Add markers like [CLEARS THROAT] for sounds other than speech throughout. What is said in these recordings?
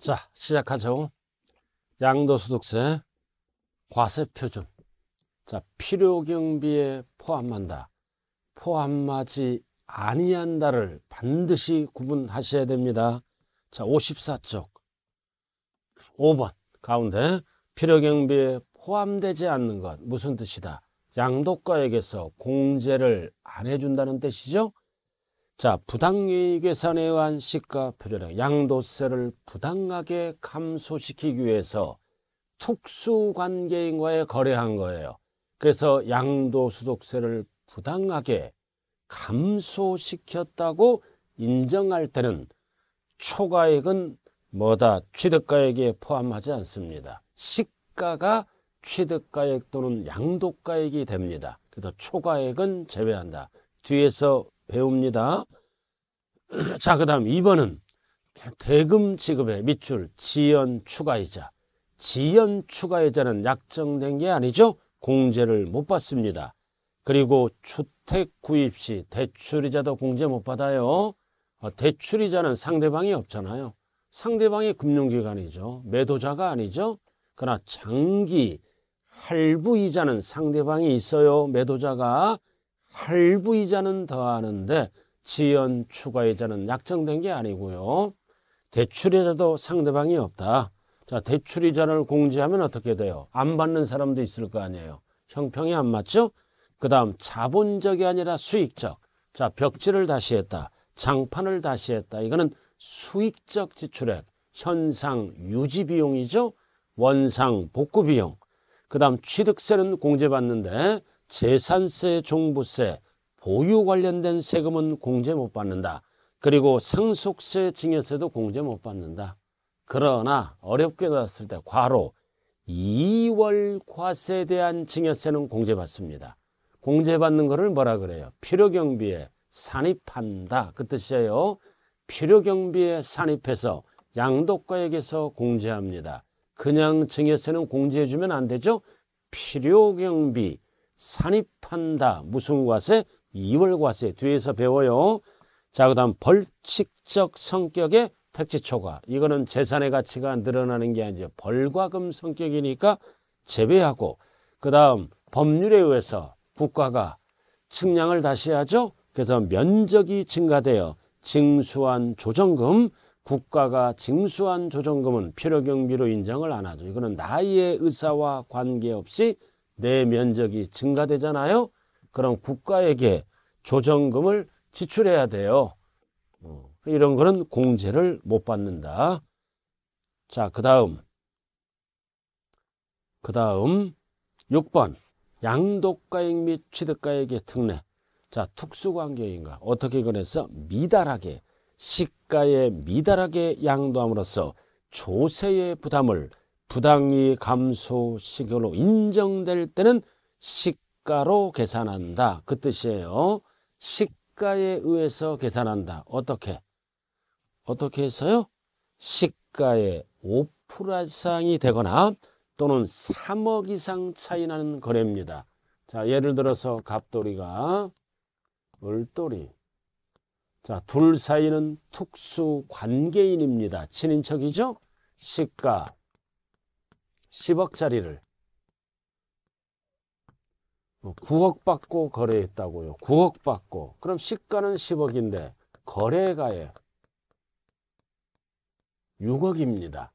자, 시작하죠. 양도소득세 과세 표준. 자, 필요 경비에 포함한다. 포함하지 아니한다를 반드시 구분하셔야 됩니다. 자, 54쪽 5번 가운데 필요 경비에 포함되지 않는 것 무슨 뜻이다? 양도가액에서 공제를 안 해준다는 뜻이죠? 자, 부당이익 계산에 의한 시가 표절액, 양도세를 부당하게 감소시키기 위해서 특수관계인과의 거래한 거예요. 그래서 양도소득세를 부당하게 감소시켰다고 인정할 때는 초과액은 뭐다 취득가액에 포함하지 않습니다. 시가가 취득가액 또는 양도가액이 됩니다. 그래서 초과액은 제외한다. 뒤에서 배웁니다. [CLEARS THROAT] 자, 그 다음 2번은 대금 지급의 밑줄 지연 추가이자. 지연 추가이자는 약정된 게 아니죠. 공제를 못 받습니다. 그리고 주택 구입 시 대출이자도 공제 못 받아요. 어, 대출이자는 상대방이 없잖아요. 상대방이 금융기관이죠. 매도자가 아니죠. 그러나 장기 할부 이자는 상대방이 있어요. 매도자가 할부이자는 더하는데 지연 추가이자는 약정된 게 아니고요. 대출이자도 상대방이 없다. 자, 대출이자를 공지하면 어떻게 돼요? 안 받는 사람도 있을 거 아니에요. 형평이 안 맞죠? 그 다음 자본적이 아니라 수익적. 자, 벽지를 다시 했다. 장판을 다시 했다. 이거는 수익적 지출액, 현상 유지 비용이죠. 원상 복구 비용. 그 다음 취득세는 공제받는데 재산세, 종부세, 보유 관련된 세금은 공제 못 받는다. 그리고 상속세, 증여세도 공제 못 받는다. 그러나 어렵게 나왔을 때 과로 2월 과세에 대한 증여세는 공제받습니다. 공제받는 거를 뭐라 그래요? 필요경비에 산입한다. 그 뜻이에요. 필요경비에 산입해서 양도가액에서 공제합니다. 그냥 증여세는 공제해주면 안 되죠? 필요경비, 산입한다. 무슨 과세? 이월과세. 뒤에서 배워요. 자, 그 다음 벌칙적 성격의 택지 초과. 이거는 재산의 가치가 늘어나는 게 아니죠. 벌과금 성격이니까 재배하고그 다음 법률에 의해서 국가가 측량을 다시 하죠. 그래서 면적이 증가되어 징수한 조정금 국가가 징수한 조정금은 필요경비로 인정을 안 하죠. 이거는 나이의 의사와 관계없이 내 면적이 증가되잖아요. 그럼 국가에게 조정금을 지출해야 돼요. 어, 이런 거는 공제를 못 받는다. 자, 그 다음. 그 다음 6번. 양도가액 및 취득가액의 특례. 자, 특수관계인가. 어떻게 그래서 미달하게, 시가에 미달하게 양도함으로써 조세의 부담을 부당이 감소 시효로 인정될 때는 시가로 계산한다. 그 뜻이에요. 시가에 의해서 계산한다. 어떻게? 어떻게 해서요? 시가의 5% 이상이 되거나 또는 3억 이상 차이 나는 거래입니다. 자, 예를 들어서 갑돌이가 을돌이. 자, 둘 사이는 특수 관계인입니다. 친인척이죠? 시가 10억짜리를 9억 뭐 받고 거래했다고요. 9억 받고. 그럼 시가는 10억인데 거래가에 6억입니다.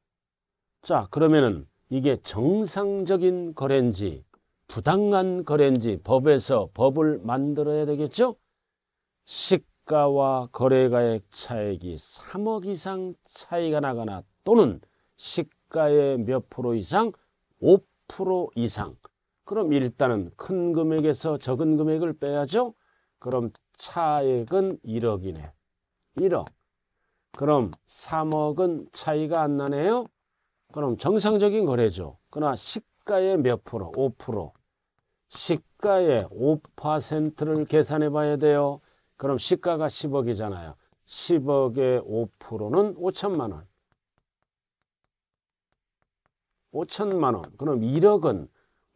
자, 그러면은 이게 정상적인 거래인지 부당한 거래인지 법에서 법을 만들어야 되겠죠? 시가와 거래가액 차액이 3억 이상 차이가 나거나 또는 시가 시가의 몇 프로 이상? 5% 이상. 그럼 일단은 큰 금액에서 적은 금액을 빼야죠. 그럼 차액은 1억이네. 1억. 그럼 3억은 차이가 안 나네요. 그럼 정상적인 거래죠. 그러나 시가의 몇 프로? 5%. 시가의 5%를 계산해 봐야 돼요. 그럼 시가가 10억이잖아요. 10억의 5%는 5천만 원. 5천만 원. 그럼 1억은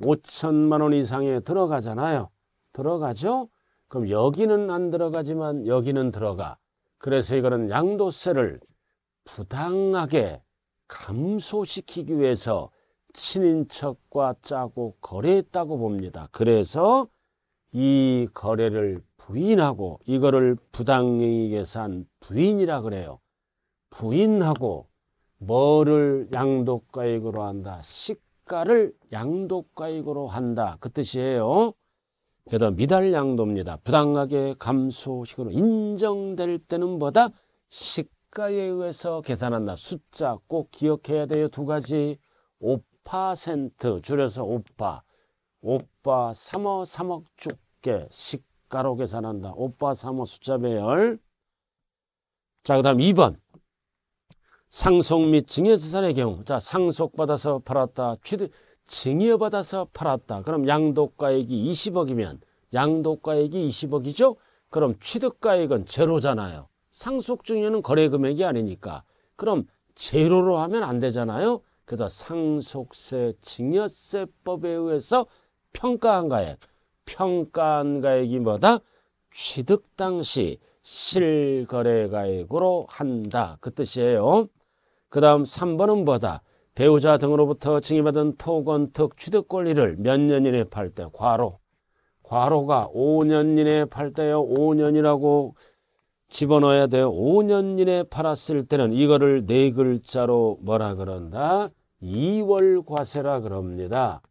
5천만 원 이상에 들어가잖아요. 들어가죠? 그럼 여기는 안 들어가지만 여기는 들어가. 그래서 이거는 양도세를 부당하게 감소시키기 위해서 친인척과 짜고 거래했다고 봅니다. 그래서 이 거래를 부인하고 이거를 부당행위 계산 부인이라 그래요. 부인하고 뭐를 양도가액으로 한다? 시가를 양도가액으로 한다. 그 뜻이에요. 그래서 미달 양도입니다. 부당하게 감소식으로 인정될 때는 뭐다? 시가에 의해서 계산한다. 숫자 꼭 기억해야 돼요. 두 가지. 5% 줄여서 오빠. 오빠 3억 3억 죽게 시가로 계산한다. 오빠 3억 숫자 배열. 자, 그 다음 2번. 상속 및 증여 재산의 경우 자 상속받아서 팔았다 취득 증여받아서 팔았다 그럼 양도가액이 20억이면 양도가액이 20억이죠 그럼 취득가액은 제로잖아요 상속증여는 거래금액이 아니니까 그럼 제로로 하면 안 되잖아요 그래서 상속세 증여세법에 의해서 평가한 가액 평가한 가액이 뭐다 취득 당시 실거래가액으로 한다 그 뜻이에요 그 다음 3번은 뭐다? 배우자 등으로부터 증여받은 토건 특 취득 권리를 몇 년 이내에 팔 때 과로 과로가 5년 이내에 팔 때요. 5년이라고 집어넣어야 돼요. 5년 이내에 팔았을 때는 이거를 네 글자로 뭐라 그런다? 2월 과세라 그럽니다.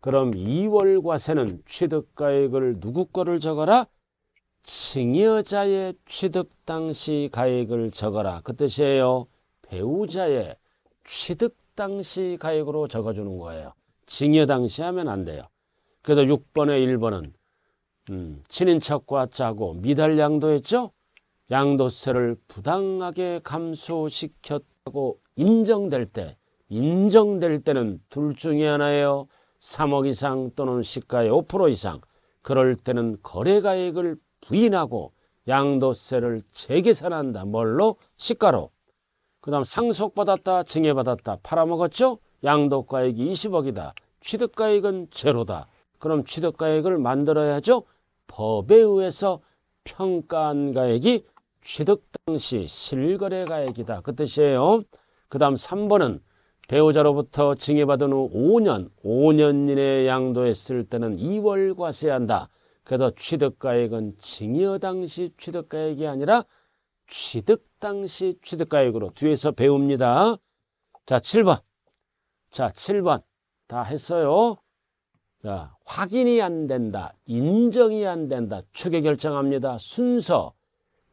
그럼 2월 과세는 취득가액을 누구 거를 적어라? 증여자의 취득 당시 가액을 적어라. 그 뜻이에요. 배우자의 취득 당시 가액으로 적어주는 거예요. 증여 당시 하면 안 돼요. 그래서 6번에 1번은 음, 친인척과 짜고 미달 양도했죠? 양도세를 부당하게 감소시켰다고 인정될 때 인정될 때는 둘 중에 하나예요. 3억 이상 또는 시가의 5% 이상 그럴 때는 거래가액을 부인하고 양도세를 재계산한다. 뭘로? 시가로. 그 다음 상속받았다 증여받았다 팔아먹었죠? 양도가액이 20억이다. 취득가액은 제로다. 그럼 취득가액을 만들어야죠. 법에 의해서 평가한 가액이 취득 당시 실거래 가액이다. 그 뜻이에요. 그 다음 3번은 배우자로부터 증여받은 후 5년, 5년 이내에 양도했을 때는 2월 과세한다. 그래서 취득가액은 증여 당시 취득가액이 아니라 취득 당시 취득가액으로 뒤에서 배웁니다. 자, 7번. 자, 7번. 다 했어요. 자, 확인이 안 된다. 인정이 안 된다. 추계 결정합니다. 순서.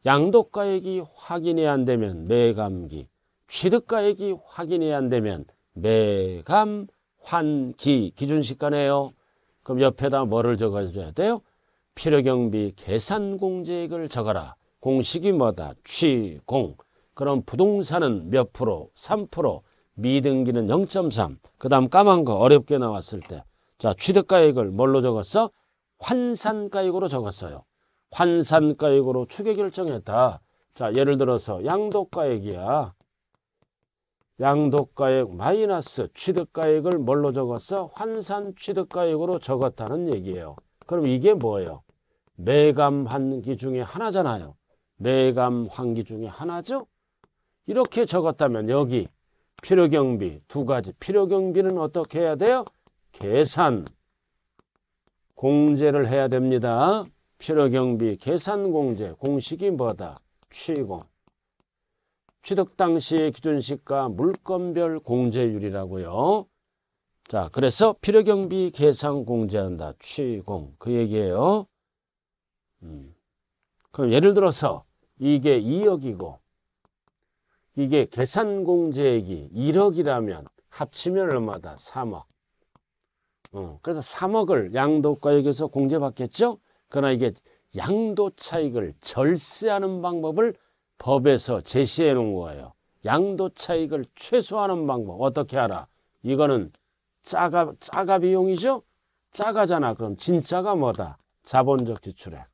양도가액이 확인이 안 되면 매감기. 취득가액이 확인이 안 되면 매감 환기 기준시가네요. 그럼 옆에다 뭐를 적어줘야 돼요? 필요경비 계산공제액을 적어라. 공식이뭐다 취공 그럼 부동산은 몇 프로 3% 미등기는 0.3 그다음 까만 거 어렵게 나왔을 때 자 취득가액을 뭘로 적었어? 환산가액으로 적었어요. 환산가액으로 추계 결정했다. 자 예를 들어서 양도가액이야. 양도가액 마이너스 취득가액을 뭘로 적었어? 환산 취득가액으로 적었다는 얘기예요. 그럼 이게 뭐예요? 매감한 기 중에 하나잖아요. 내감 환기 중에 하나죠. 이렇게 적었다면 여기 필요경비 두 가지. 필요경비는 어떻게 해야 돼요? 계산, 공제를 해야 됩니다. 필요경비, 계산공제, 공식이 뭐다? 취공. 취득 당시 기준시가 물건별 공제율이라고요. 자, 그래서 필요경비 계산 공제한다. 취공. 그 얘기예요. 음. 그럼 예를 들어서 이게 2억이고 이게 계산공제액이 1억이라면 합치면 얼마다? 3억. 어, 그래서 3억을 양도가액에서 공제받겠죠? 그러나 이게 양도 차익을 절세하는 방법을 법에서 제시해 놓은 거예요. 양도 차익을 최소화하는 방법 어떻게 알아? 이거는 짜가 짜가 비용이죠. 짜가잖아. 그럼 진짜가 뭐다? 자본적 지출액.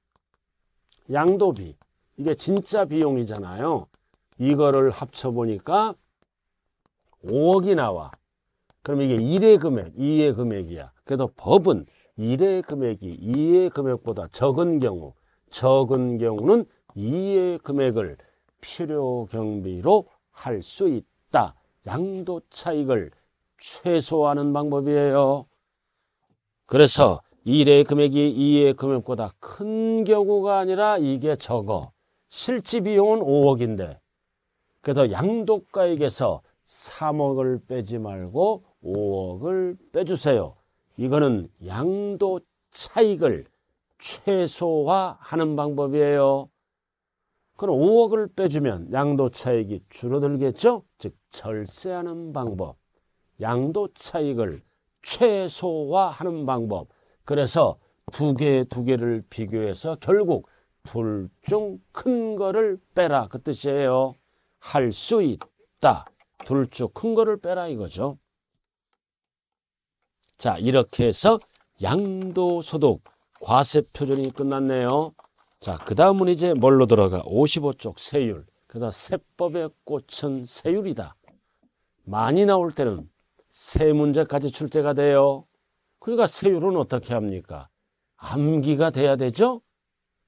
양도비. 이게 진짜 비용이잖아요. 이거를 합쳐보니까 5억이 나와. 그럼 이게 1의 금액, 2의 금액이야. 그래서 법은 1의 금액이 2의 금액보다 적은 경우, 적은 경우는 2의 금액을 필요 경비로 할 수 있다. 양도 차익을 최소화하는 방법이에요. 그래서 1의 금액이 2의 금액보다 큰 경우가 아니라 이게 적어. 실지 비용은 5억인데 그래서 양도가액에서 3억을 빼지 말고 5억을 빼주세요. 이거는 양도 차익을 최소화하는 방법이에요. 그럼 5억을 빼주면 양도 차익이 줄어들겠죠? 즉 절세하는 방법. 양도 차익을 최소화하는 방법. 그래서 두 개, 두 개를 비교해서 결국 둘중큰 거를 빼라 그 뜻이에요. 할 수 있다. 둘 중 큰 거를 빼라 이거죠. 자 이렇게 해서 양도소득 과세표준이 끝났네요. 자 그 다음은 이제 뭘로 들어가? 55쪽 세율. 그래서 세법의 꽃은 세율이다. 많이 나올 때는 세 문제까지 출제가 돼요. 그러니까 세율은 어떻게 합니까? 암기가 돼야 되죠?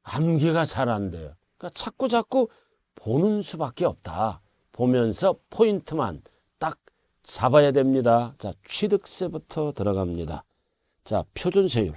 암기가 잘 안 돼요. 그러니까 자꾸 자꾸 보는 수밖에 없다. 보면서 포인트만 딱 잡아야 됩니다. 자, 취득세부터 들어갑니다. 자, 표준세율.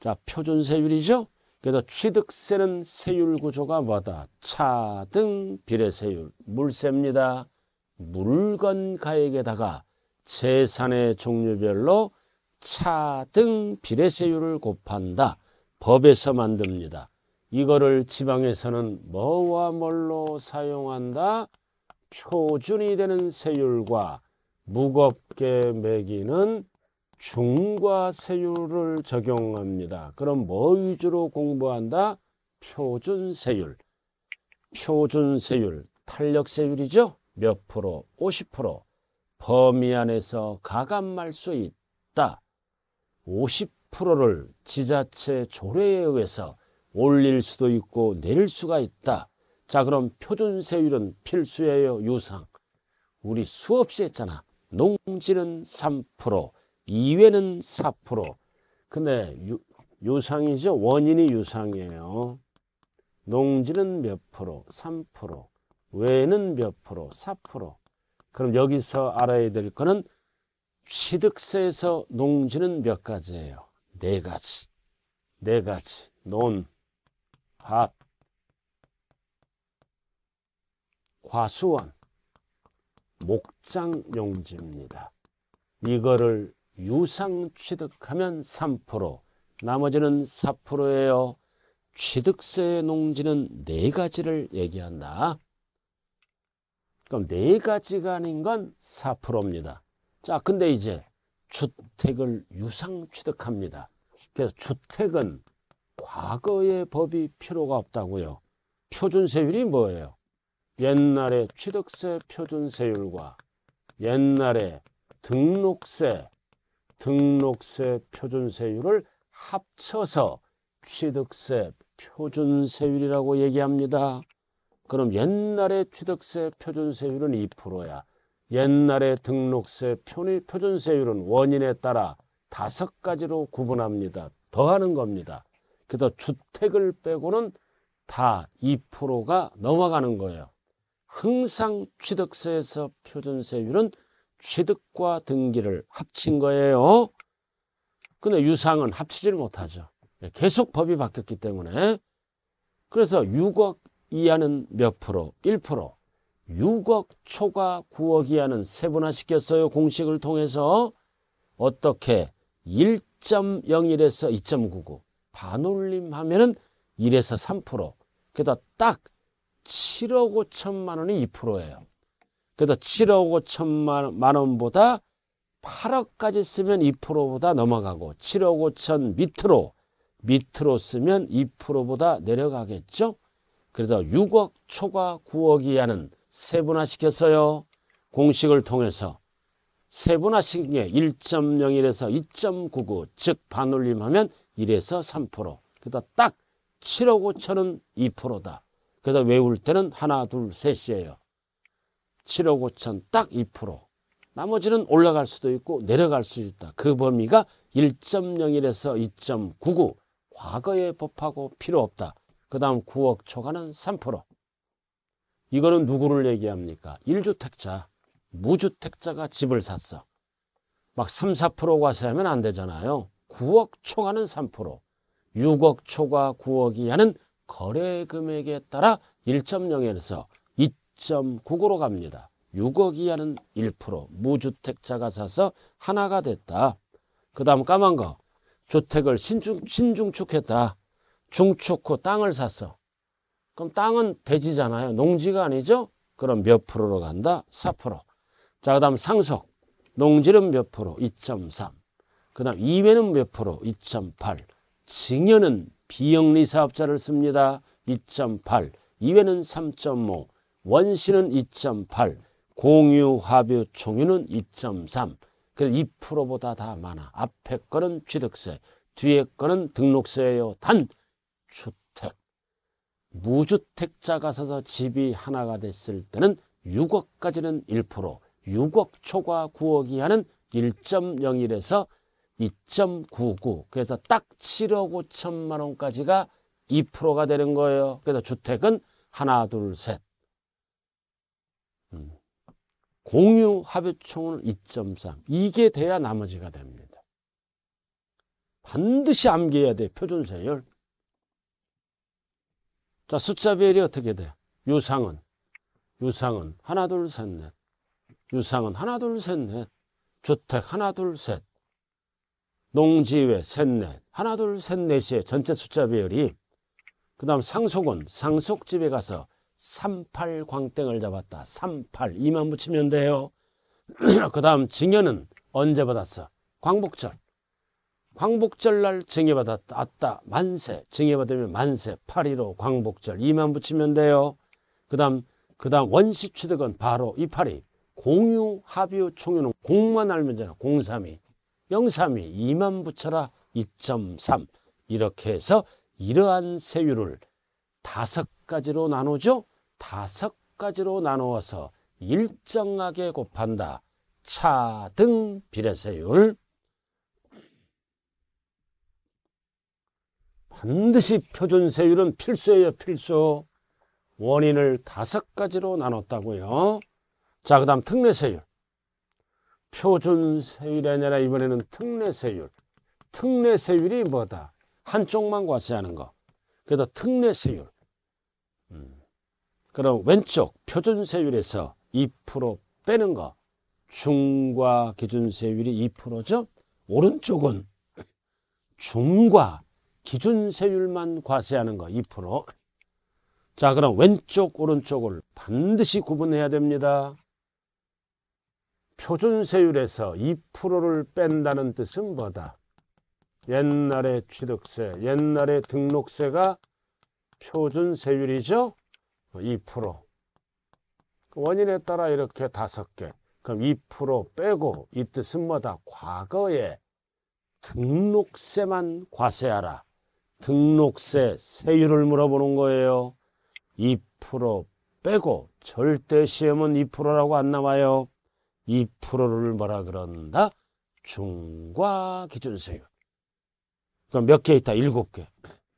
자, 표준세율이죠? 그래서 취득세는 세율 구조가 뭐다? 차등 비례세율, 물세입니다. 물건가액에다가 재산의 종류별로 차등 비례세율을 곱한다. 법에서 만듭니다. 이거를 지방에서는 뭐와 뭘로 사용한다? 표준이 되는 세율과 무겁게 매기는 중과 세율을 적용합니다. 그럼 뭐 위주로 공부한다? 표준 세율. 표준 세율, 탄력 세율이죠? 몇 프로? 50%. 범위 안에서 가감할 수 있다. 프로를 지자체 조례에 의해서 올릴 수도 있고 내릴 수가 있다. 자 그럼 표준세율은 필수예요 유상. 우리 수없이 했잖아. 농지는 3% 이외는 4% 근데 유, 유상이죠. 원인이 유상이에요. 농지는 몇 프로? 3%. 외는 몇 프로? 4%. 그럼 여기서 알아야 될 거는 취득세에서 농지는 몇 가지예요? 네 가지. 네 가지. 논, 합, 과수원, 목장 용지입니다. 이거를 유상 취득하면 3%, 나머지는 4%예요. 취득세 농지는 네 가지를 얘기한다. 그럼 네 가지가 아닌 건 4%입니다. 자, 근데 이제 주택을 유상 취득합니다. 그래서 주택은 과거의 법이 필요가 없다고요. 표준세율이 뭐예요? 옛날에 취득세 표준세율과 옛날에 등록세, 등록세 표준세율을 합쳐서 취득세 표준세율이라고 얘기합니다. 그럼 옛날에 취득세 표준세율은 2%야. 옛날의 등록세 편의 표준세율은 원인에 따라 다섯 가지로 구분합니다. 더하는 겁니다. 그래서 주택을 빼고는 다 2%가 넘어가는 거예요. 항상 취득세에서 표준세율은 취득과 등기를 합친 거예요. 근데 유상은 합치질 못하죠. 예, 계속 법이 바뀌었기 때문에. 그래서 6억 이하는 몇 프로? 1%. 6억 초과 9억이 하는 세분화시켰어요. 공식을 통해서 어떻게 1.01에서 2.99 반올림하면 은 1에서 3% 그러다 딱 7억 5천만 원이 2%예요. 그래서 7억 5천만 원보다 8억까지 쓰면 2%보다 넘어가고 7억 5천 밑으로 밑으로 쓰면 2%보다 내려가겠죠. 그래서 6억 초과 9억 이하는 세분화시켰어요. 공식을 통해서 세분화시킨 게 1.01에서 2.99, 즉 반올림하면 1에서 3%. 그다 딱 7억 5천은 2%다. 그래서 외울 때는 하나, 둘, 셋이에요. 7억 5천 딱 2%. 나머지는 올라갈 수도 있고 내려갈 수 있다. 그 범위가 1.01에서 2.99. 과거의 법하고 필요 없다. 그 다음 9억 초과는 3%. 이거는 누구를 얘기합니까? 1주택자, 무주택자가 집을 샀어. 막 3, 4% 과세하면 안 되잖아요. 9억 초과는 3%, 6억 초과 9억 이하는 거래 금액에 따라 1.0에서 2 9으로 갑니다. 6억 이하는 1%, 무주택자가 사서 하나가 됐다. 그 다음 까만 거, 주택을 신중, 신중축했다. 중축 후 땅을 샀어. 그럼 땅은 대지잖아요. 농지가 아니죠? 그럼 몇 프로로 간다? 4%. 자, 그 다음 상속. 농지는 몇 프로? 2.3. 그 다음 임해는 몇 프로? 2.8. 증여는 비영리 사업자를 씁니다. 2.8. 이외는 3.5. 원시는 2.8. 공유, 화비 총유는 2.3. 그래서 2%보다 다 많아. 앞에 거는 취득세, 뒤에 거는 등록세예요. 단 무주택자가 서서 집이 하나가 됐을 때는 6억까지는 1%, 6억 초과 9억이 하는 1.01에서 2.99 그래서 딱 7억 5천만 원까지가 2%가 되는 거예요. 그래서 주택은 하나 둘 셋. 음. 공유 합의총은 2.3 이게 돼야 나머지가 됩니다. 반드시 암기해야 돼 표준세율. 자, 숫자별이 어떻게 돼? 유상은, 유상은, 하나, 둘, 셋, 넷. 유상은, 하나, 둘, 셋, 넷. 주택, 하나, 둘, 셋. 농지회, 셋, 넷. 하나, 둘, 셋, 넷의 전체 숫자별이. 그 다음 상속은 상속집에 가서 38 광땡을 잡았다. 38. 이만 붙이면 돼요. [CLEARS THROAT] 그 다음 증여는 언제 받았어? 광복절. 광복절 날증여받았다 아따 만세. 증여받으면 만세. 8.15 광복절. 2만 붙이면 돼요. 그 다음 그 다음 원시 취득은 바로 이파리 공유 합의 총유는 공만 알면 되나 032 032 2만 붙여라 2.3 이렇게 해서 이러한 세율을 다섯 가지로 나누죠 다섯 가지로 나누어서 일정하게 곱한다 차등 비례세율 반드시 표준세율은 필수예요 필수 원인을 다섯 가지로 나눴다고요 자그 다음 특례세율 표준세율이 아니라 이번에는 특례세율 특례세율이 뭐다 한쪽만 과세하는 거 그래서 특례세율 음. 그럼 왼쪽 표준세율에서 2% 빼는 거 중과 기준세율이 2%죠 오른쪽은 중과 기준세율만 과세하는 거 2%. 자 그럼 왼쪽 오른쪽을 반드시 구분해야 됩니다. 표준세율에서 2%를 뺀다는 뜻은 뭐다? 옛날의 취득세, 옛날의 등록세가 표준세율이죠? 2% 원인에 따라 이렇게 다섯 개 그럼 2% 빼고 이 뜻은 뭐다? 과거에 등록세만 과세하라 등록세 세율을 물어보는 거예요. 2% 빼고 절대 시험은 2%라고 안 나와요. 2%를 뭐라 그런다? 중과 기준세율. 그럼 몇 개 있다? 7 개.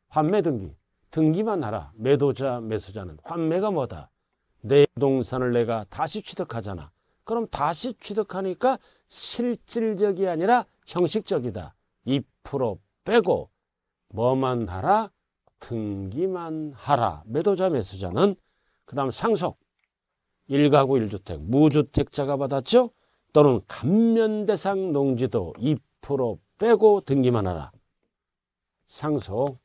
환매 등기. 등기만 하라. 매도자, 매수자는. 환매가 뭐다? 내부 동산을 내가 다시 취득하잖아. 그럼 다시 취득하니까 실질적이 아니라 형식적이다. 2% 빼고 뭐만 하라? 등기만 하라. 매도자 매수자는 그 다음 상속 1가구 1주택 무주택자가 받았죠. 또는 감면대상 농지도 2% 빼고 등기만 하라. 상속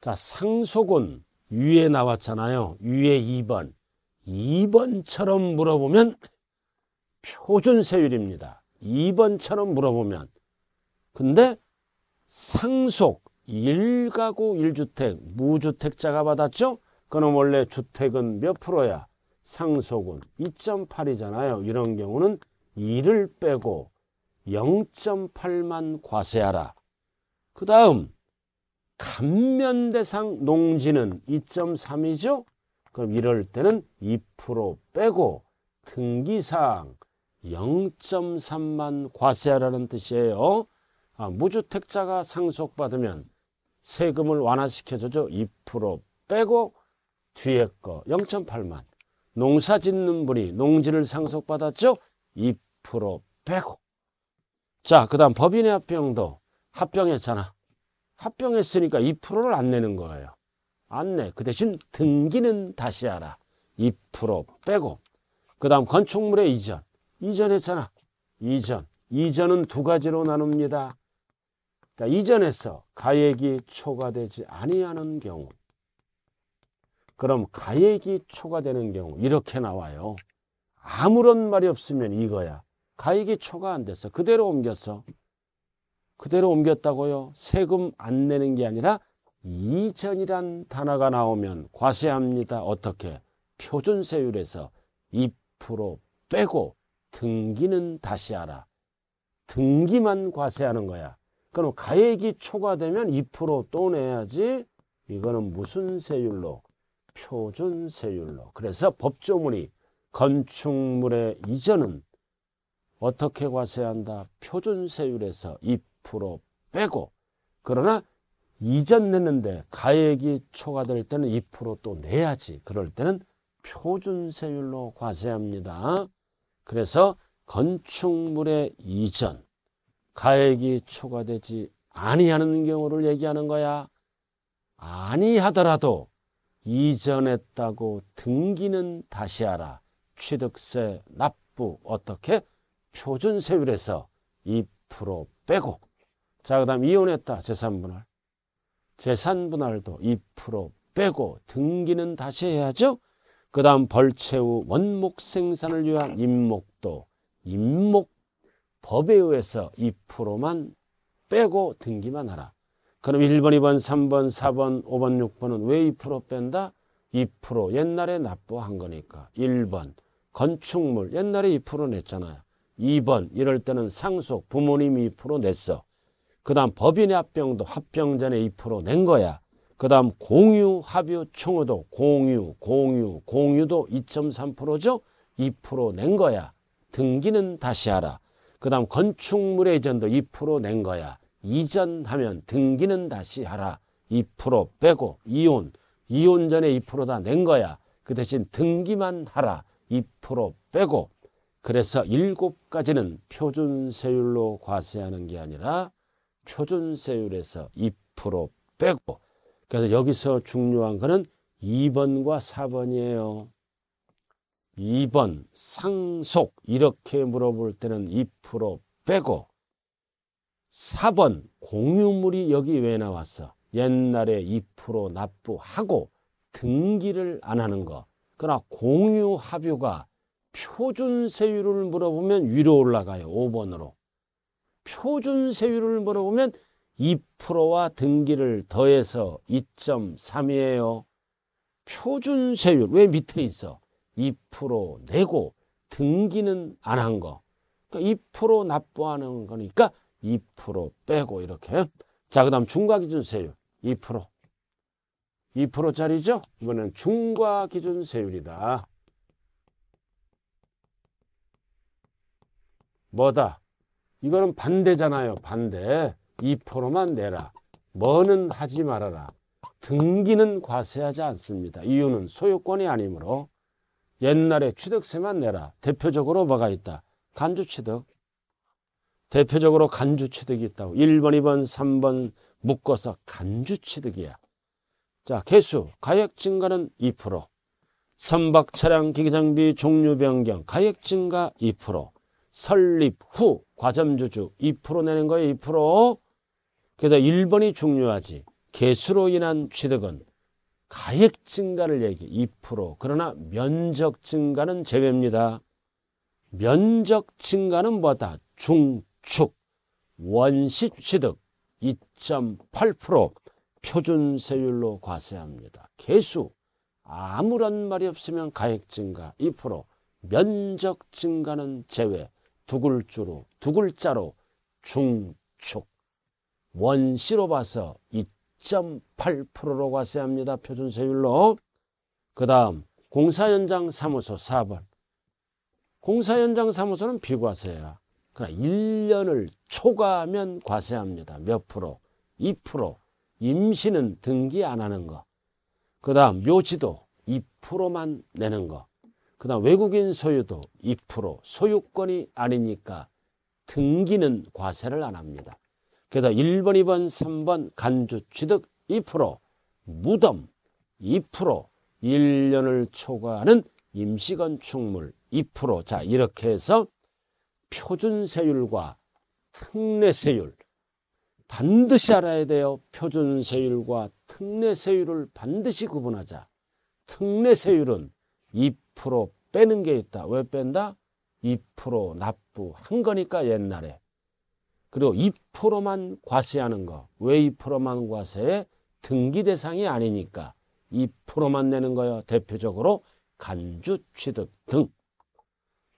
자 상속은 위에 나왔잖아요. 위에 2번 2번처럼 물어보면 표준세율입니다. 2번처럼 물어보면 근데 상속 1가구 1주택 무주택자가 받았죠? 그럼 원래 주택은 몇 프로야? 상속은 2.8이잖아요. 이런 경우는 2를 빼고 0.8만 과세하라. 그 다음 감면대상 농지는 2.3이죠? 그럼 이럴 때는 2% 빼고 등기사항 0.3만 과세하라는 뜻이에요. 아, 무주택자가 상속받으면 세금을 완화시켜줘죠. 2% 빼고 뒤에 거 0.8만. 농사 짓는 분이 농지를 상속받았죠. 2% 빼고. 자, 그 다음 법인의 합병도 합병했잖아. 합병했으니까 2%를 안 내는 거예요. 안 내. 그 대신 등기는 다시 하라. 2% 빼고. 그 다음 건축물의 이전. 이전했잖아. 이전. 이전은 두 가지로 나눕니다. 그러니까 이전에서 가액이 초과되지 아니하는 경우 그럼 가액이 초과되는 경우 이렇게 나와요. 아무런 말이 없으면 이거야. 가액이 초과 안 돼서 그대로 옮겼어 그대로 옮겼다고요. 세금 안 내는 게 아니라 이전이란 단어가 나오면 과세합니다. 어떻게? 표준세율에서 2% 빼고 등기는 다시 하라. 등기만 과세하는 거야. 그럼 가액이 초과되면 2%또 내야지 이거는 무슨 세율로? 표준 세율로. 그래서 법조문이 건축물의 이전은 어떻게 과세한다? 표준 세율에서 2% 빼고 그러나 이전 내는데 가액이 초과될 때는 2%또 내야지. 그럴 때는 표준 세율로 과세합니다. 그래서 건축물의 이전 가액이 초과되지 아니하는 경우를 얘기하는 거야. 아니하더라도 이전했다고 등기는 다시 하라. 취득세 납부 어떻게? 표준세율에서 2% 빼고 자, 그 다음 이혼했다. 재산분할. 재산분할도 2% 빼고 등기는 다시 해야죠. 그 다음 벌채우 원목 생산을 위한 임목도 임목 법에 의해서 2%만 빼고 등기만 하라. 그럼 1번, 2번, 3번, 4번, 5번, 6번은 왜 2% 뺀다? 2% 옛날에 납부한 거니까. 1번 건축물 옛날에 2% 냈잖아요. 2번 이럴 때는 상속 부모님이 2% 냈어. 그 다음 법인의 합병도 합병 전에 2%낸 거야. 그 다음 공유, 합유, 총우도 공유, 공유, 공유도 2.3%죠? 2%낸 거야. 등기는 다시 하라. 그 다음 건축물의 이전도 2%낸 거야. 이전하면 등기는 다시 하라. 2% 빼고 이혼. 이혼 전에 2%다 낸 거야. 그 대신 등기만 하라. 2% 빼고. 그래서 일곱 가지는 표준세율로 과세하는 게 아니라 표준세율에서 2% 빼고. 그래서 여기서 중요한 거는 2번과 4번이에요. 2번 상속 이렇게 물어볼 때는 2% 빼고 4번 공유물이 여기 왜 나왔어? 옛날에 2% 납부하고 등기를 안 하는 거. 그러나 공유 합유가 표준 세율을 물어보면 위로 올라가요. 5번으로. 표준 세율을 물어보면 2%와 등기를 더해서 2.3이에요. 표준 세율 왜 밑에 있어? 2% 내고 등기는 안 한 거. 그러니까 2% 납부하는 거니까 2% 빼고 이렇게. 자, 그 다음 중과기준 세율 2%. 2%짜리죠? 이거는 중과기준 세율이다. 뭐다? 이거는 반대잖아요. 반대. 2%만 내라. 뭐는 하지 말아라. 등기는 과세하지 않습니다. 이유는 소유권이 아니므로 옛날에 취득세만 내라. 대표적으로 뭐가 있다. 간주취득. 대표적으로 간주취득이 있다고. 1번, 2번, 3번 묶어서 간주취득이야. 자, 개수, 가액 증가는 2%. 선박 차량 기기 장비 종류 변경, 가액 증가 2%. 설립 후 과점주주 2% 내는 거에 2%. 그래서 1번이 중요하지. 개수로 인한 취득은 가액 증가를 얘기해 2% 그러나 면적 증가는 제외입니다. 면적 증가는 뭐다? 중축 원시 취득 2.8% 표준 세율로 과세합니다. 개수 아무런 말이 없으면 가액 증가 2% 면적 증가는 제외 두 글자로 두 글자로 중축 원시로 봐서 2 2.8%로 과세 합니다. 표준세율로. 그 다음 공사현장 사무소 4번. 공사현장 사무소는 비과세야. 그러나 1년을 초과하면 과세합니다. 몇 프로? 2%. 임시는 등기 안 하는 거. 그 다음 묘지도 2%만 내는 거. 그 다음 외국인 소유도 2% 소유권이 아니니까 등기는 과세를 안 합니다. 그래서 1번, 2번, 3번 간주취득 2%, 무덤 2%, 1년을 초과하는 임시건축물 2%. 자, 이렇게 해서 표준세율과 특례세율 반드시 알아야 돼요. 표준세율과 특례세율을 반드시 구분하자. 특례세율은 2% 빼는 게 있다. 왜 뺀다? 2% 납부한 거니까 옛날에. 그리고 2%만 과세하는 거. 왜 2%만 과세해? 등기 대상이 아니니까 2%만 내는 거예요. 대표적으로 간주 취득 등.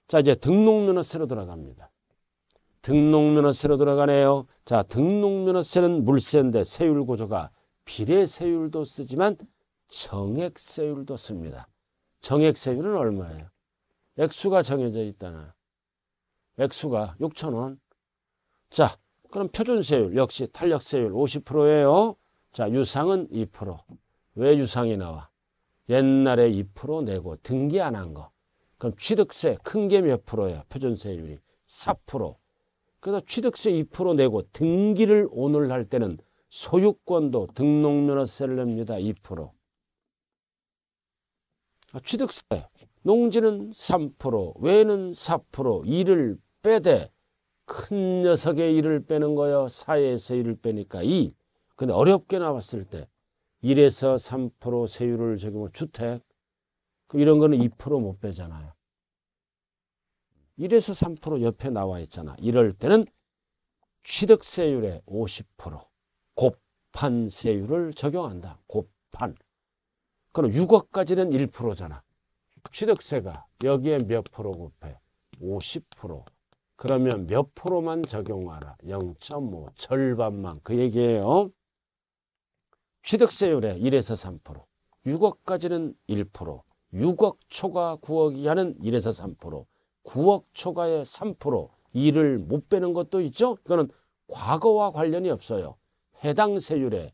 자, 이제 등록면허세로 들어갑니다. 등록면허세로 들어가네요. 자, 등록면허세는 물세인데 세율 구조가 비례세율도 쓰지만 정액세율도 씁니다. 정액세율은 얼마예요? 액수가 정해져 있다나. 액수가 6천원 자, 그럼 표준세율 역시 탄력세율 50%예요. 자, 유상은 2%. 왜 유상이 나와? 옛날에 2% 내고 등기 안 한 거. 그럼 취득세 큰 게 몇 프로예요? 표준세율이 4%. 그래서 취득세 2% 내고 등기를 오늘 할 때는 소유권도 등록면허세를 냅니다. 2%. 아, 취득세 농지는 3%, 외는 4%, 이를 빼대 큰 녀석의 일을 빼는 거요. 사에서 일을 빼니까 2. 근데 어렵게 나왔을 때 1에서 3% 세율을 적용한 뭐 주택 그 이런 거는 2%못 빼잖아요. 1에서 3% 옆에 나와 있잖아. 이럴 때는 취득세율의 50% 곱한 세율을 적용한다. 곱한. 그럼 6억까지는 1%잖아. 취득세가 여기에 몇 프로 곱해? 50% 그러면 몇 프로만 적용하라. 0.5 절반만 그 얘기예요. 취득세율에 1에서 3%, 6억까지는 1%, 6억 초과 9억 이하는 1에서 3%, 9억 초과의 3%, 2를 못 빼는 것도 있죠. 이거는 과거와 관련이 없어요. 해당 세율에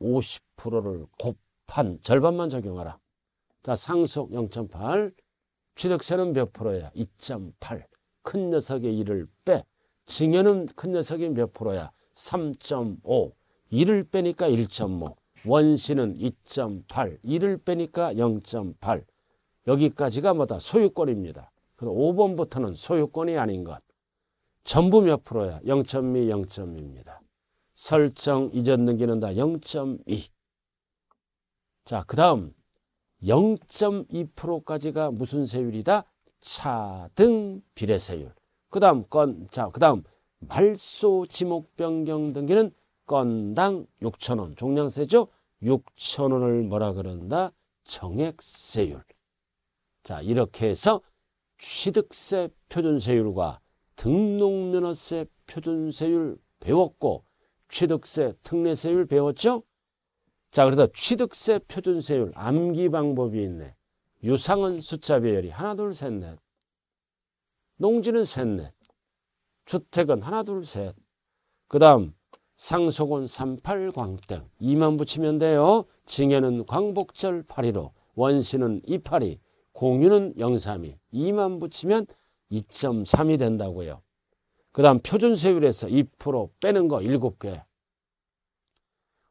50%를 곱한 절반만 적용하라. 자, 상속 0.8, 취득세는 몇 프로야? 2.8. 큰 녀석의 1을 빼. 증여는 큰 녀석이 몇 프로야? 3.5. 1을 빼니까 1.5. 원시는 2.8. 1을 빼니까 0.8. 여기까지가 뭐다? 소유권입니다. 5번부터는 소유권이 아닌 것. 전부 몇 프로야? 0.2, 0.2입니다. 설정 이전 등기는 다 0.2. 자, 그 다음 0.2%까지가 무슨 세율이다? 차등 비례세율. 그 다음 건, 자, 그 다음 말소 지목 변경 등기는 건당 6천원 종량세죠. 6천원을 뭐라 그런다? 정액세율. 자, 이렇게 해서 취득세 표준세율과 등록면허세 표준세율 배웠고 취득세 특례세율 배웠죠? 자, 그래서 취득세 표준세율 암기 방법이 있네. 유상은 숫자 배열이 하나 둘 셋 넷. 농지는 셋 넷. 주택은 하나 둘 셋. 그 다음 상속은 38광땡 2만 붙이면 돼요. 징해는 광복절 8.15 원시는 28이 공유는 032 2만 붙이면 2.3이 된다고요. 그 다음 표준세율에서 2% 빼는 거 7개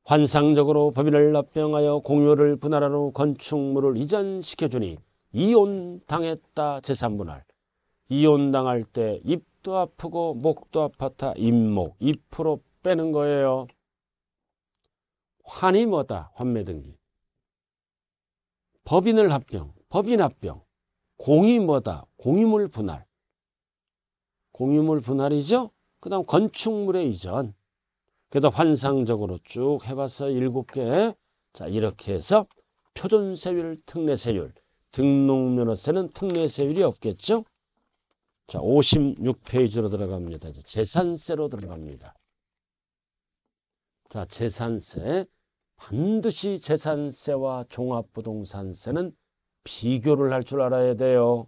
환상적으로 법인을 합병하여 공유를 분할한 후 건축물을 이전시켜주니 이혼당했다 재산분할. 이혼당할 때 입도 아프고 목도 아팠다 입목, 입으로 빼는 거예요. 환이 뭐다? 환매등기. 법인을 합병, 법인 합병. 공이 뭐다? 공유물 분할. 공유물 분할이죠? 그 다음 건축물의 이전. 그래서 환상적으로 쭉 해봤어. 일곱 개. 자, 이렇게 해서 표준세율, 특례세율, 등록면허세는 특례세율이 없겠죠? 자, 56페이지로 들어갑니다. 이제 재산세로 들어갑니다. 자, 재산세. 반드시 재산세와 종합부동산세는 비교를 할 줄 알아야 돼요.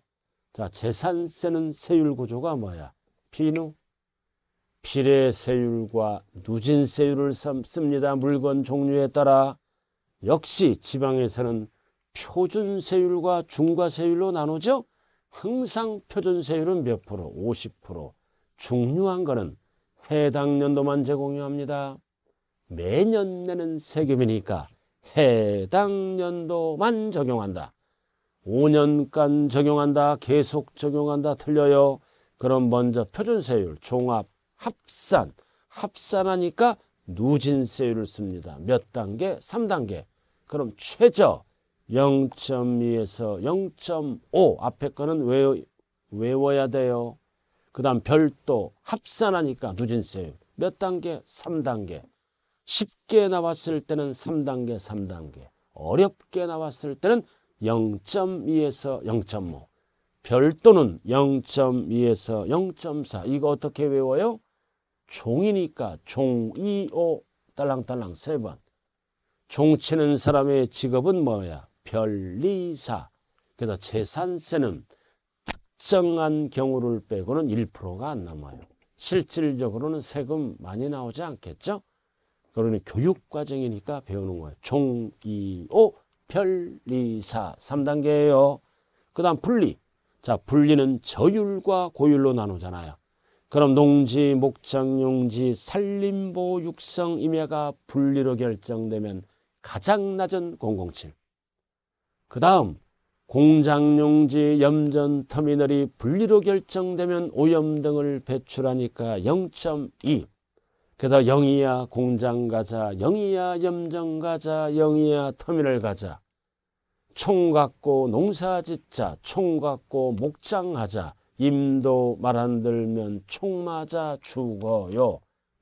자, 재산세는 세율 구조가 뭐야? 비누, 비례세율과 누진세율을 씁니다. 물건 종류에 따라 역시 지방에서는 표준세율과 중과세율로 나누죠. 항상 표준세율은 몇 프로? 50%. 중요한 거는 해당 연도만 제공합니다. 매년 내는 세금이니까 해당 연도만 적용한다. 5년간 적용한다. 계속 적용한다. 틀려요. 그럼 먼저 표준세율, 종합, 합산. 합산하니까 누진세율을 씁니다. 몇 단계? 3단계. 그럼 최저 0.2에서 0.5 앞에 거는 외 외워야 돼요. 그 다음 별도 합산하니까 누진세율 몇 단계? 3단계. 쉽게 나왔을 때는 3단계, 3단계. 어렵게 나왔을 때는 0.2에서 0.5. 별도는 0.2에서 0.4. 이거 어떻게 외워요? 종이니까 종이오 딸랑딸랑 세 번. 종치는 사람의 직업은 뭐야? 별리사. 그래서 재산세는 특정한 경우를 빼고는 1%가 안 남아요. 실질적으로는 세금 많이 나오지 않겠죠? 그러니 교육과정이니까 배우는 거예요. 종이오 별리사 3단계예요. 그 다음 분리. 자 분리는 저율과 고율로 나누잖아요. 그럼 농지, 목장, 용지, 산림보 육성, 임야가 분리로 결정되면 가장 낮은 007. 그 다음 공장, 용지, 염전, 터미널이 분리로 결정되면 오염 등을 배출하니까 0.2. 그래서 0이야 공장 가자, 0이야 염전 가자, 0이야 터미널 가자. 총 갖고 농사 짓자, 총 갖고 목장하자, 임도 말 안 들면 총 맞아 죽어요.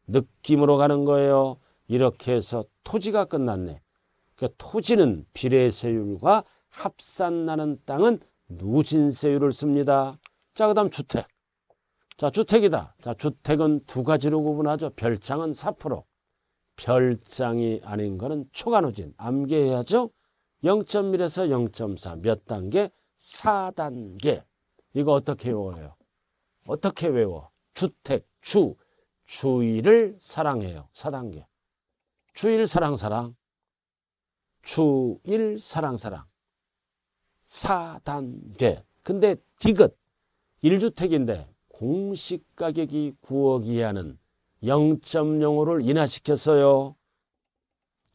느낌으로 가는 거예요. 이렇게 해서 토지가 끝났네. 그 토지는 비례세율과 합산나는 땅은 누진세율을 씁니다. 자, 그 다음 주택. 자, 주택이다. 자, 주택은 두 가지로 구분하죠. 별장은 4%. 별장이 아닌 거는 초간호진. 암기해야죠. 0.1에서 0.4. 몇 단계? 4단계. 이거 어떻게 외워요? 어떻게 외워? 주택, 주, 주의를 사랑해요. 4단계. 주일 사랑 사랑. 주일 사랑 사랑. 4단계. 근데 디귿 1주택인데 공시가격이 9억 이하는 0.05를 인하시켰어요.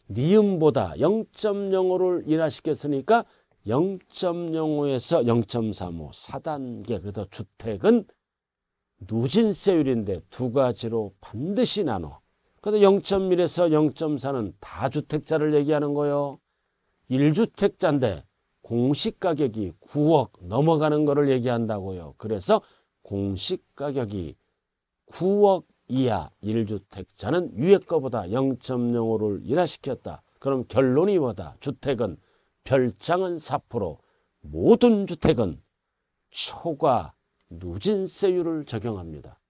니음보다 0.05를 인하시켰으니까 0.05에서 0.35 4단계 그래서 주택은 누진세율인데 두 가지로 반드시 나눠. 그런데 0.1에서 0.4는 다주택자를 얘기하는 거요. 예 1주택자인데 공시가격이 9억 넘어가는 거를 얘기한다고요. 그래서 공시가격이 9억 이하 1주택자는 위에 거보다 0.05를 인하시켰다. 그럼 결론이 뭐다? 주택은 별장은 4%, 모든 주택은 초과 누진세율을 적용합니다.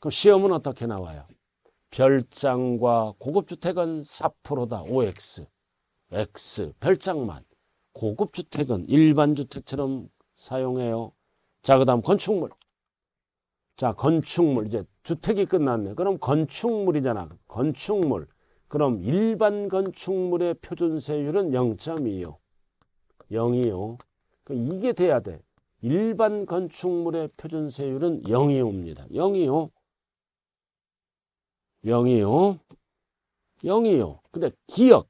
그럼 시험은 어떻게 나와요? 별장과 고급주택은 4%다. OX. X. 별장만. 고급주택은 일반주택처럼 사용해요. 자, 그 다음 건축물. 자, 건축물. 이제 주택이 끝났네. 그럼 건축물이잖아. 건축물. 그럼 일반 건축물의 표준세율은 0.25. 0이요. 이게 돼야 돼. 일반 건축물의 표준세율은 0이오입니다. 0이요. 0이요. 0이요. 근데 기억,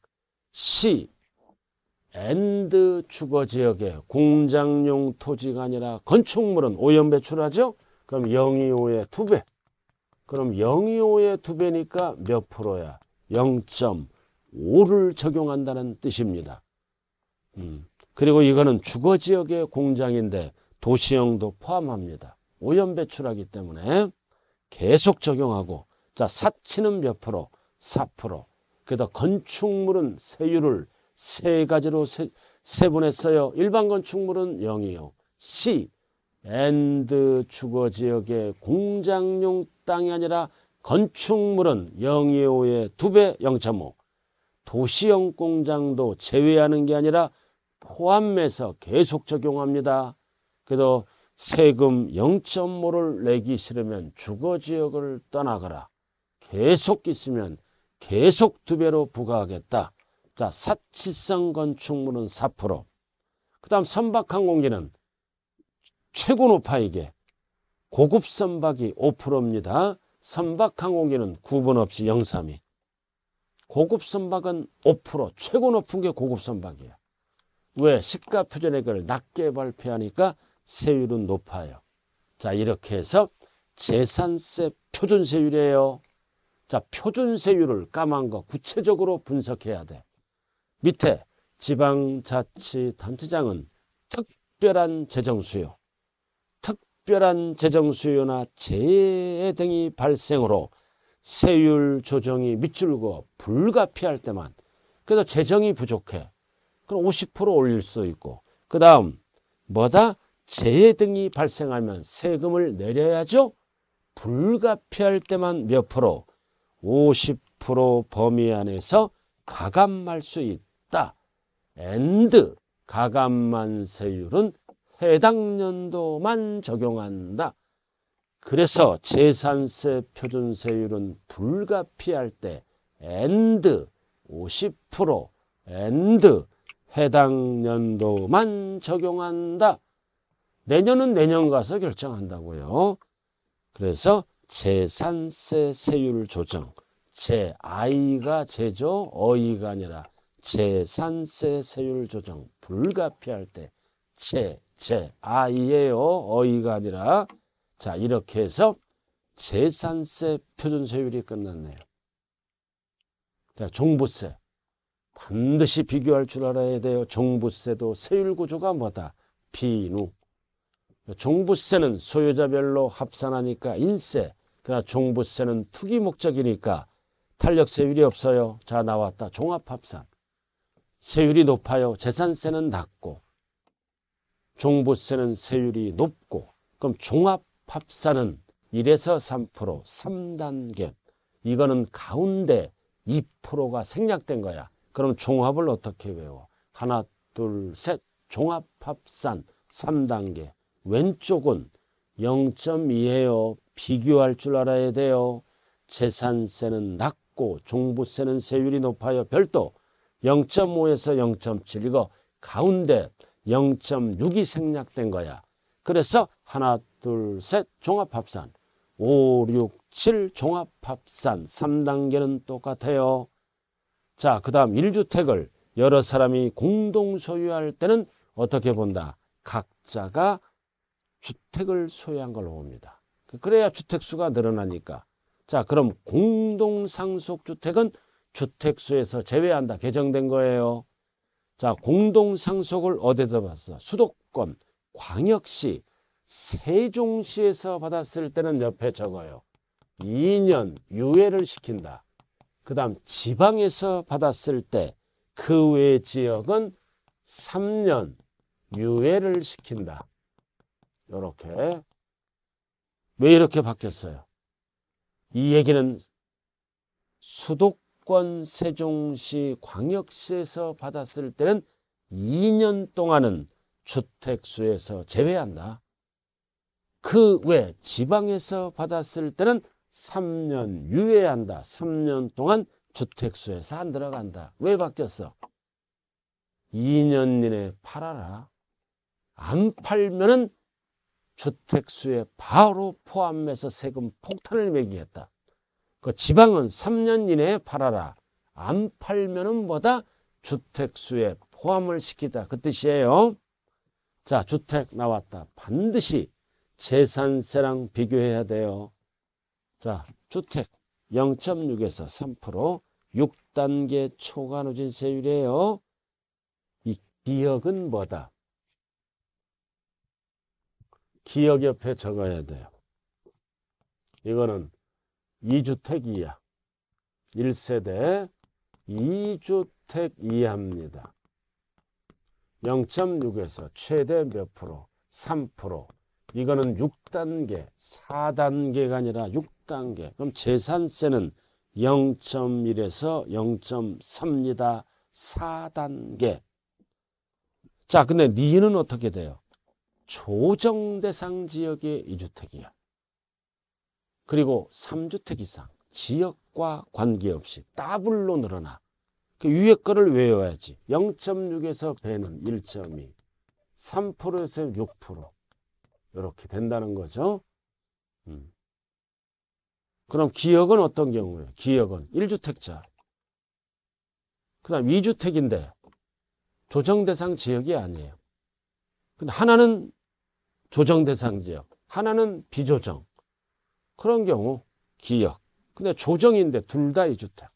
시, 엔드 주거지역에 공장용 토지가 아니라 건축물은 오염 배출하죠? 그럼 025의 2배. 그럼 025의 2배니까 몇 프로야? 0.5를 적용한다는 뜻입니다. 음, 그리고 이거는 주거 지역의 공장인데 도시형도 포함합니다. 오염 배출하기 때문에 계속 적용하고 자 사치는 몇 프로? 4% 그다 건축물은 세율을 세 가지로 세, 세분했어요. 일반 건축물은 0이요. C, 앤드 주거지역의 공장용 땅이 아니라 건축물은 영예호의 2배 영차목, 도시형 공장도 제외하는 게 아니라 포함해서 계속 적용합니다. 그래도 세금 0.5를 내기 싫으면 주거지역을 떠나거라. 계속 있으면 계속 2 배로 부과하겠다. 자, 사치성 건축물은 4%. 그 다음 선박항공기는 최고 높아이게 고급 선박이 5%입니다. 선박 항공기는 구분 없이 0 3이 고급 선박은 5% 최고 높은 게 고급 선박이야. 왜 시가 표준액을 낮게 발표하니까 세율은 높아요. 자 이렇게 해서 재산세 표준세율이에요. 자 표준세율을 까만 거 구체적으로 분석해야 돼. 밑에 지방자치단체장은 특별한 재정수요. 특별한 재정 수요나 재해 등이 발생으로 세율 조정이 밑줄고 불가피할 때만 그래도 재정이 부족해 그럼 50% 올릴 수도 있고 그 다음 뭐다 재해 등이 발생하면 세금을 내려야죠 불가피할 때만 몇 프로 50% 범위 안에서 가감할 수 있다 엔드 가감만 세율은 해당 연도만 적용한다. 그래서 재산세 표준세율은 불가피할 때 and 50% and 해당 연도만 적용한다. 내년은 내년 가서 결정한다고요. 그래서 재산세 세율 조정 제 아이가 제조 어이가 아니라 재산세 세율 조정 불가피할 때제 제, 아이예요. 어이가 아니라. 자, 이렇게 해서 재산세 표준세율이 끝났네요. 자, 종부세. 반드시 비교할 줄 알아야 돼요. 종부세도 세율 구조가 뭐다? 비누. 종부세는 소유자별로 합산하니까 인세. 그러나 종부세는 투기 목적이니까 탄력세율이 없어요. 자, 나왔다. 종합합산. 세율이 높아요. 재산세는 낮고. 종부세는 세율이 높고 그럼 종합합산은 1에서 3% 3단계 이거는 가운데 2%가 생략된 거야. 그럼 종합을 어떻게 외워? 하나 둘 셋 종합합산 3단계 왼쪽은 0.2예요. 비교할 줄 알아야 돼요. 재산세는 낮고 종부세는 세율이 높아요. 별도 0.5에서 0.7 이거 가운데 0.6이 생략된 거야. 그래서 하나, 둘, 셋 종합합산 5, 6, 7 종합합산 3단계는 똑같아요. 자, 그 다음 1주택을 여러 사람이 공동 소유할 때는 어떻게 본다? 각자가 주택을 소유한 걸로 봅니다. 그, 그래야 주택수가 늘어나니까. 자, 그럼 공동상속주택은 주택수에서 제외한다. 개정된 거예요. 자, 공동상속을 어디서 받았어? 수도권, 광역시, 세종시에서 받았을 때는 옆에 적어요. 2년 유예를 시킨다. 그 다음 지방에서 받았을 때 그 외 지역은 3년 유예를 시킨다. 이렇게 왜 이렇게 바뀌었어요? 이 얘기는 수도권 수권 세종시 광역시에서 받았을 때는 2년 동안은 주택수에서 제외한다. 그 외 지방에서 받았을 때는 3년 유예한다. 3년 동안 주택수에서 안 들어간다. 왜 바뀌었어? 2년 이내 팔아라. 안 팔면은 주택수에 바로 포함해서 세금 폭탄을 매기겠다. 그 지방은 3년 이내에 팔아라. 안 팔면은 뭐다? 주택수에 포함을 시키다. 그 뜻이에요. 자, 주택 나왔다. 반드시 재산세랑 비교해야 돼요. 자, 주택 0.6에서 3% 6단계 초과 누진 세율이에요. 이 기억은 뭐다? 기억 옆에 적어야 돼요. 이거는 2주택 이하 1세대 2주택 이하입니다. 0.6에서 최대 몇 프로? 3% 이거는 6단계, 4단계가 아니라 6단계. 그럼 재산세는 0.1에서 0.3이다. 4단계. 자, 근데 니는 어떻게 돼요? 조정 대상 지역의 이주택이야 그리고 3주택 이상 지역과 관계없이 더블로 늘어나 그 위에 거를 외워야지 0.6에서 배는 1.2 3%에서 6% 이렇게 된다는 거죠 음. 그럼 기역은 어떤 경우에요? 기역은 1주택자 그 다음 2주택인데 조정대상 지역이 아니에요 근데 하나는 조정대상 지역 하나는 비조정 그런 경우 기역. 근데 조정인데 둘 다 이주택.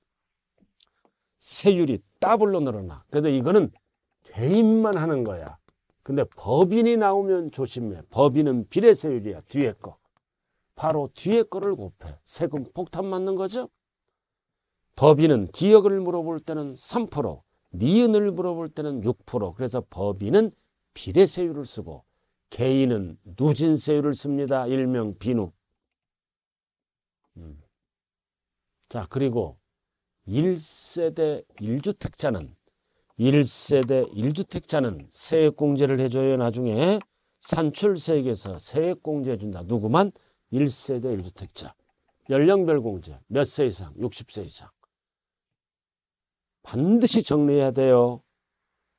세율이 더블로 늘어나. 그래도 이거는 개인만 하는 거야. 근데 법인이 나오면 조심해. 법인은 비례세율이야. 뒤에 거. 바로 뒤에 거를 곱해. 세금 폭탄 맞는 거죠? 법인은 기역을 물어볼 때는 3%, 니은을 물어볼 때는 6%. 그래서 법인은 비례세율을 쓰고 개인은 누진세율을 씁니다. 일명 비누. 음. 자, 그리고 1세대 1주택자는 1세대 1주택자는 세액공제를 해줘요 나중에 산출세액에서 세액공제 해준다. 누구만? 1세대 1주택자. 연령별 공제. 몇 세 이상? 60세 이상. 반드시 정리해야 돼요.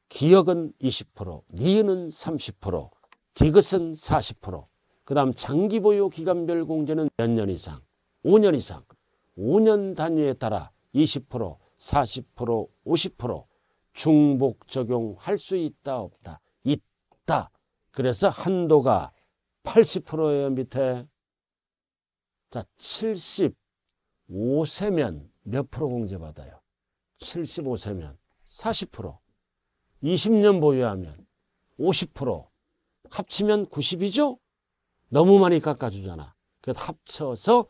기억은 20%, 니은은 30%, 디귿은 40%, 그 다음 장기보유 기간별 공제는 몇 년 이상, 5년 이상 5년 단위에 따라 20%, 40%, 50% 중복 적용할 수 있다 없다 있다 그래서 한도가 80%예요 밑에 자 75세면 몇 프로 공제받아요 75세면 40% 20년 보유하면 50% 합치면 90이죠 너무 많이 깎아주잖아 그래서 합쳐서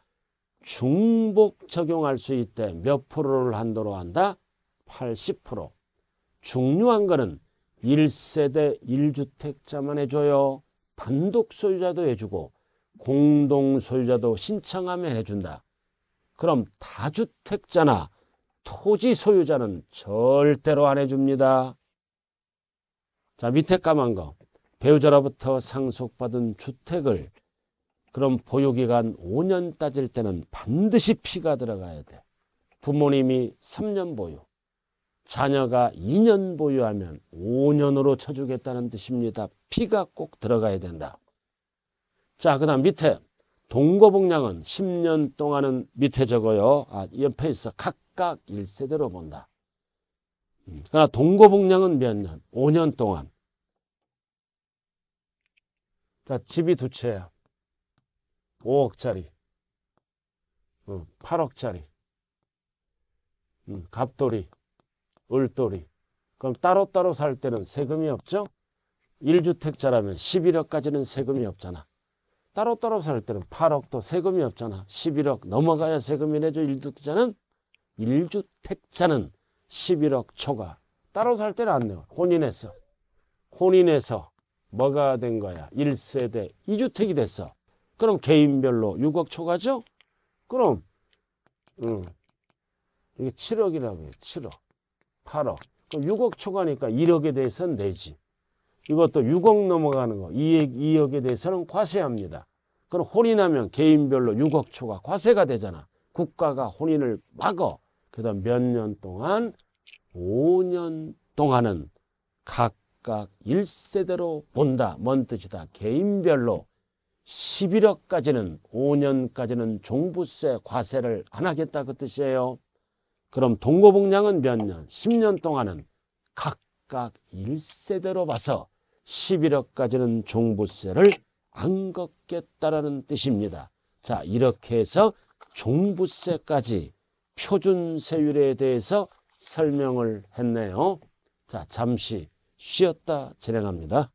중복 적용할 수 있대. 몇 프로를 한도로 한다? 80%. 중요한 거는 1세대 1주택자만 해줘요. 단독 소유자도 해주고 공동 소유자도 신청하면 해준다. 그럼 다주택자나 토지 소유자는 절대로 안 해줍니다. 자 밑에 까만 거. 배우자로부터 상속받은 주택을 그럼 보육기간 5년 따질 때는 반드시 피가 들어가야 돼. 부모님이 3년 보유, 자녀가 2년 보유하면 5년으로 쳐주겠다는 뜻입니다. 피가 꼭 들어가야 된다. 자, 그 다음 밑에 동거복량은 10년 동안은 밑에 적어요. 아, 옆에 있어. 각각 1세대로 본다. 음, 그러나 동거복량은 몇 년? 5년 동안. 자, 집이 두 채야. 5억짜리, 8억짜리, 갑돌이, 을돌이. 그럼 따로따로 살 때는 세금이 없죠? 1주택자라면 11억까지는 세금이 없잖아. 따로따로 살 때는 8억도 세금이 없잖아. 11억 넘어가야 세금이 내죠. 1주택자는 1주택자는 11억 초과. 따로 살 때는 안 내요. 혼인해서. 혼인해서 뭐가 된 거야? 1세대 2주택이 됐어. 그럼 개인별로 6억 초과죠? 그럼 음, 이게 7억이라고 해요. 7억, 8억. 그럼 6억 초과니까 1억에 대해서는 내지. 이것도 6억 넘어가는 거 2억, 2억에 대해서는 과세합니다. 그럼 혼인하면 개인별로 6억 초과 과세가 되잖아. 국가가 혼인을 막어. 그다음 몇 년 동안 5년 동안은 각각 1세대로 본다. 뭔 뜻이다. 개인별로 11억까지는 5년까지는 종부세 과세를 안 하겠다 그 뜻이에요. 그럼 동고봉량은 몇 년? 10년 동안은 각각 1세대로 봐서 11억까지는 종부세를 안 걷겠다라는 뜻입니다. 자 이렇게 해서 종부세까지 표준세율에 대해서 설명을 했네요. 자 잠시 쉬었다 진행합니다.